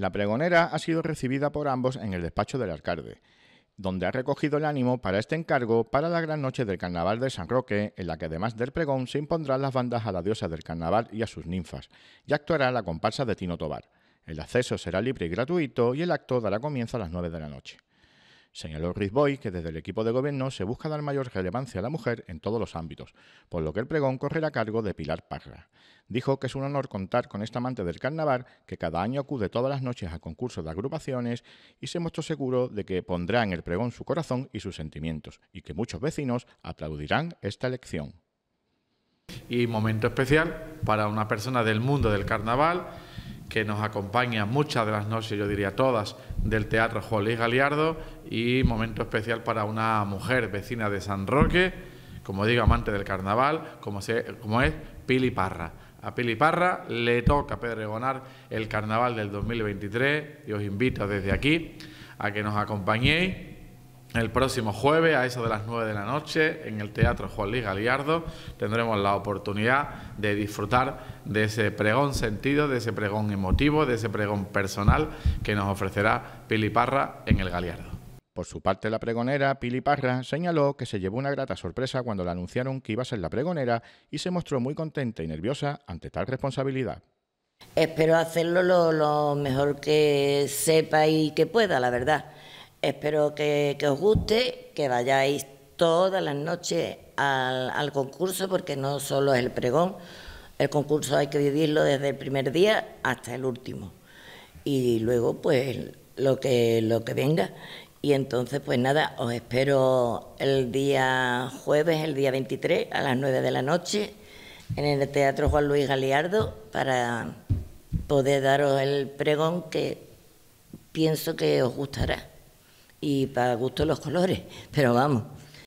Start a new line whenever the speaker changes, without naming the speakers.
La pregonera ha sido recibida por ambos en el despacho del alcalde, donde ha recogido el ánimo para este encargo para la gran noche del carnaval de San Roque, en la que además del pregón se impondrán las bandas a la diosa del carnaval y a sus ninfas, y actuará la comparsa de Tino Tobar. El acceso será libre y gratuito y el acto dará comienzo a las 9 de la noche. Señaló boy que desde el equipo de gobierno se busca dar mayor relevancia a la mujer en todos los ámbitos, por lo que el pregón correrá a cargo de Pilar Parra. Dijo que es un honor contar con esta amante del carnaval que cada año acude todas las noches a concursos de agrupaciones y se mostró seguro de que pondrá en el pregón su corazón y sus sentimientos y que muchos vecinos aplaudirán esta elección.
Y momento especial para una persona del mundo del carnaval que nos acompaña muchas de las noches, yo diría todas, del Teatro Juan Galiardo y momento especial para una mujer vecina de San Roque, como digo, amante del carnaval, como, como es Pili Parra. A Pili Parra le toca pedregonar el carnaval del 2023 y os invito desde aquí a que nos acompañéis el próximo jueves, a eso de las 9 de la noche, en el Teatro Juan Luis Galiardo, tendremos la oportunidad de disfrutar de ese pregón sentido, de ese pregón emotivo, de ese pregón personal que nos ofrecerá Pili Parra en el Galiardo.
Por su parte, la pregonera Pili Parra señaló que se llevó una grata sorpresa cuando le anunciaron que iba a ser la pregonera y se mostró muy contenta y nerviosa ante tal responsabilidad. Espero hacerlo lo mejor
que sepa y que pueda, la verdad. Espero que, os guste, que vayáis todas las noches al, concurso, porque no solo es el pregón, el concurso hay que vivirlo desde el primer día hasta el último. Y luego, pues, lo que, lo que venga. Y entonces, pues nada, os espero el día jueves, el día 23, a las 9 de la noche, en el Teatro Juan Luis Galiardo, para poder daros el pregón que pienso que os gustará y para gusto los colores, pero vamos,